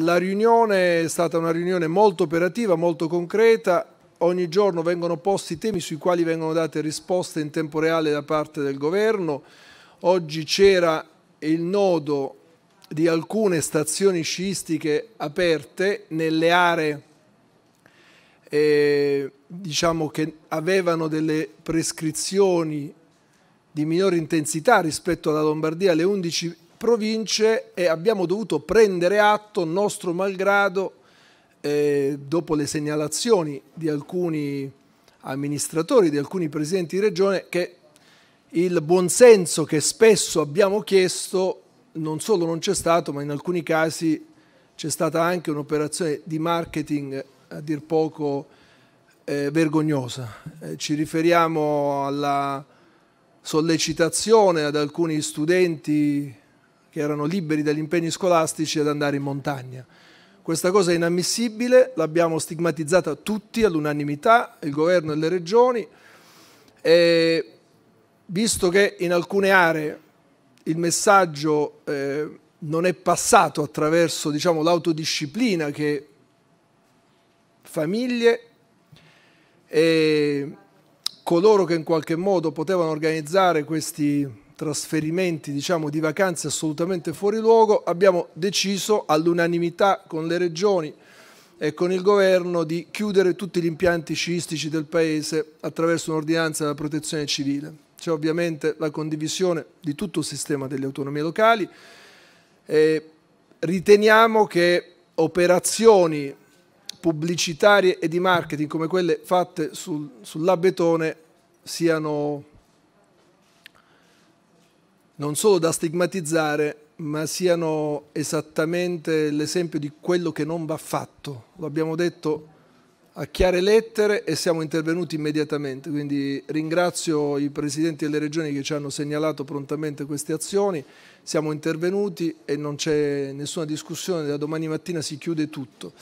La riunione è stata una riunione molto operativa, molto concreta. Ogni giorno vengono posti temi sui quali vengono date risposte in tempo reale da parte del governo. Oggi c'era il nodo di alcune stazioni sciistiche aperte nelle aree eh, diciamo che avevano delle prescrizioni di minore intensità rispetto alla Lombardia, alle 11 province e abbiamo dovuto prendere atto, nostro malgrado, eh, dopo le segnalazioni di alcuni amministratori, di alcuni presidenti di regione, che il buonsenso che spesso abbiamo chiesto non solo non c'è stato, ma in alcuni casi c'è stata anche un'operazione di marketing a dir poco eh, vergognosa. Eh, ci riferiamo alla sollecitazione ad alcuni studenti che erano liberi dagli impegni scolastici ad andare in montagna. Questa cosa è inammissibile, l'abbiamo stigmatizzata tutti all'unanimità, il governo e le regioni, e visto che in alcune aree il messaggio eh, non è passato attraverso diciamo, l'autodisciplina che famiglie e coloro che in qualche modo potevano organizzare questi trasferimenti diciamo, di vacanze assolutamente fuori luogo, abbiamo deciso all'unanimità con le regioni e con il governo di chiudere tutti gli impianti sciistici del Paese attraverso un'ordinanza della protezione civile. C'è ovviamente la condivisione di tutto il sistema delle autonomie locali. E riteniamo che operazioni pubblicitarie e di marketing come quelle fatte sul, sull'abetone siano non solo da stigmatizzare, ma siano esattamente l'esempio di quello che non va fatto. Lo abbiamo detto a chiare lettere e siamo intervenuti immediatamente. Quindi ringrazio i presidenti delle regioni che ci hanno segnalato prontamente queste azioni. Siamo intervenuti e non c'è nessuna discussione, da domani mattina si chiude tutto.